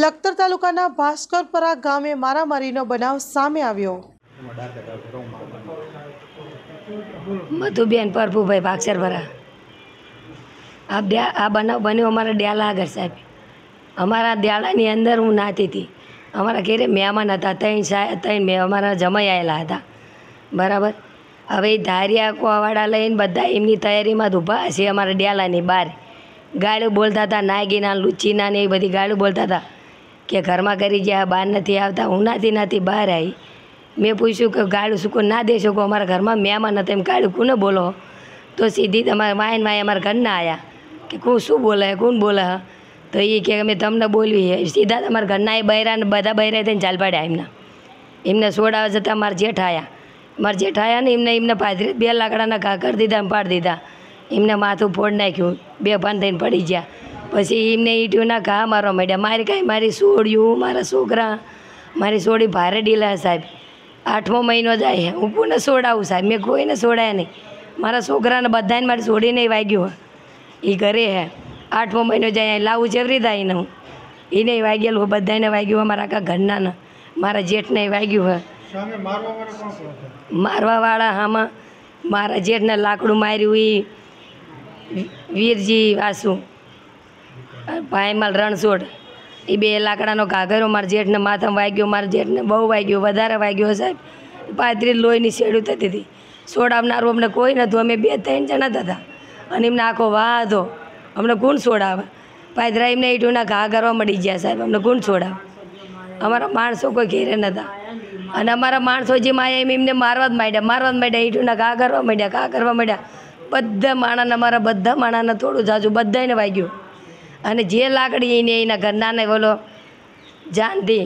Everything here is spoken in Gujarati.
લખતર તાલુકાના ભાસ્કરપરા ગામે મારામારીનો બનાવ સામે આવ્યો મધુબેન પ્રભુભાઈ ભાક્ષરપરા આ બે આ બનાવ બન્યો અમારા ડ્યાલા આગળ સાહેબ અમારા ડ્યાલાની અંદર હું નાતી હતી અમારા ઘેરે મહેમાન હતા ત્રણ સાહેબ ત્રણ મેં અમારા જમાઈ આવેલા હતા બરાબર હવે ધારિયા કોવાડા લઈને બધા એમની તૈયારીમાં જ ઊભા છે અમારા ડ્યાલાની બહાર ગાળું બોલતા હતા નાયગીના લુચ્ચીના ને એ બધી ગાળું બોલતા હતા કે ઘરમાં કરી જ્યાં બહાર નથી આવતા હું નાથી નથી બહાર આવી મેં પૂછ્યું કે ગાળું સૂકો ના દે શકો અમારા ઘરમાં મહેમાન હતા એમ ગાળું કોને બોલો તો સીધી તમારા માયન માય અમારા ઘરના આવ્યા કે કોણ શું બોલે કોણ બોલે તો એ કે અમે તમને બોલવી સીધા તમારા ઘરના એ બૈરા ને બધા બૈરા થઈને ચાલ પાડ્યા એમના એમને સોડાવે જતાં મારા જેઠ આવ્યા મારા જેઠ આવ્યા ને એમને એમને પાથરી બે લાકડાના ઘા કરી દીધા પાડી દીધા એમને માથું ફોડ નાખ્યું બે ભાન થઈને પડી ગયા પછી એમને ઈટીઓના ઘા મારવા માંડ્યા મારી કાંઈ મારી સોડિયું મારા છોકરા મારી સોડી ભારે ડીલા સાહેબ આઠમો મહિનો જાય હું કોને સોડાવું સાહેબ મેં કોઈને સોડાયા નહીં મારા છોકરાને બધાને મારી સોડીને નહીં વાગ્યું એ ઘરે હે આઠમો મહિનો જાય લાવું ચેવરી થાય હું એ નહીં વાગેલું હોય બધાને વાગ્યું હોય મારા આખા ઘરના મારા જેઠને વાગ્યું હોય મારવાવાળા આમાં મારા જેઠને લાકડું માર્યું એ વીરજી વાસું ભાઈમાલ રણછોડ એ બે લાકડાનો ઘાઘરો મારા જેઠને માથામાં વાગ્યો મારા જેઠને બહુ વાગ્યો વધારે વાગ્યો સાહેબ પાંત્રીસ લોહીની શેડું થતી હતી સોડ સોડાવનારું અમને કોઈ નહોતું અમે બે ત્રણ જણા હતા અને એમને આખો વાહ હતો અમને કોણ છોડાવે પાદરા એમને ઈટુના ઘા કરવા મળી ગયા સાહેબ અમને કોણ સોડાવે અમારા માણસો કોઈ ઘેરે નહોતા અને અમારા માણસો જે માયા એમ એમને મારવા જ માંડ્યા મારવા જ માંડ્યા ઈટુના ઘા કરવા માંડ્યા ઘા કરવા માંડ્યા બધા માણસને અમારા બધા માણસને થોડું જાજુ બધાને વાગ્યું અને જે લાકડી એને એના ઘરનાને બોલો જાનથી